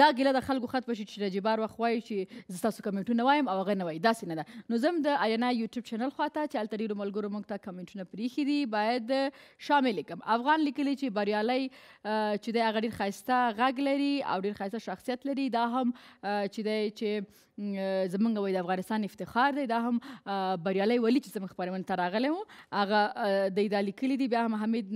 دا ګیله د خلکو خط پشي چې د جبار وخوای چې زستاسو کمنټونه وایم او هغه نه وای داسې نه ده نو زم د اینا یوټیوب چینل خواته چې الته ډیرو ملګرو موږ ته کمنټونه پریخي دي باید شامل کم افغان لیکلی چې بریالي چې د هغه ډیر خاصه غږ لري او ډیر خاصه شخصیت لري دا هم چې د چې زمونږ وای د افغانستان افتخار دی دا هم بریالي ولی چې زموږ خبرمن ته راغلی وو هغه د دا لیکلی دی بیا هم حمید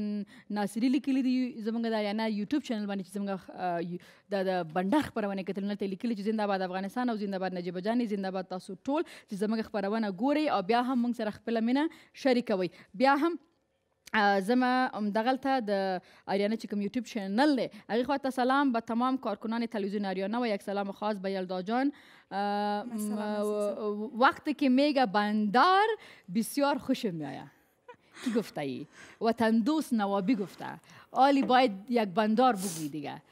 ناصری لیکلی دی زمونږ د یانا یوټیوب چینل باندې چې زمونږ د بنډ دا خبرونه کتل نه لیکلي چې زنده‌باد افغانستان او زنده‌باد نجيب جانې زنده‌باد تاسو ټول چې زموږ خبرونه ګوري او بیا هم موږ سره خپل مینه شریکوي بیا هم زما دغلته د اریانا چې کوم یوټیوب چینل دی هغې خواته سلام به تمام کارکنان تلویزیون اریانا و یک سلام خاص به یلدا جان وقتی که میگه بندار بسیار خوش میایه کی گفته ای؟ وطن دوست نوابی گفته آلی باید یک بندار بگوی دیگه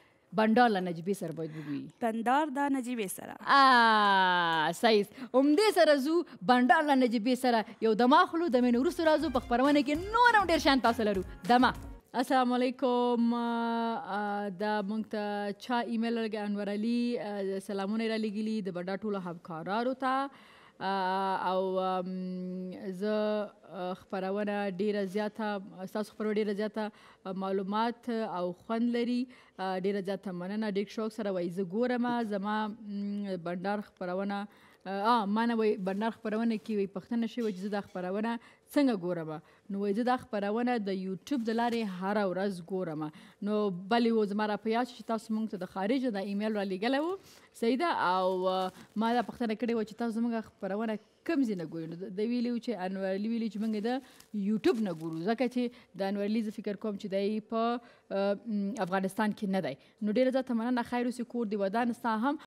بندار له نجیبې سره باید وګوري بندار دا نجیبې سره آ صحیح همدې سره زو بندار له نجیبې سره یو دما خلو د مینو وروسته راځو په خپرونه کې نور هم ډېر شان تاسو لرو دما السلام علیکم دا مونږ ته چا ایمیل لګ انور علي سلامونه را لګیلی د بندار ټولو همکارانو ته او زه خبرونه ډیره زیاته تاسو خبرونه ډیره زیاته معلومات او خوند لري ډیره زیاته مننه ډیک شوق سره وای زه ګورم زما بندر خبرونه اه ما نه وای برنار خبرونه کې وي پښتنه شوی چې دا خبرونه څنګه ګورم نو وای دا خبرونه د یوټیوب د لارې هر ورځ ګورم نو بلې و زما را پیاس چې تاسو مونږ ته د خارج د ایمیل را لګلې وو سیدا او ما دا پښتنه کړې و چې تاسو زموږ خبرونه کم زینه ګورو د ویلو چې انور لی ویلو چې موږ د یوټیوب نه ګورو ځکه چې د انور لی فکر کوم چې دای په افغانستان کې نه دی نو ډیره زه تمنه خیر اوسې کور دی ودان ستا هم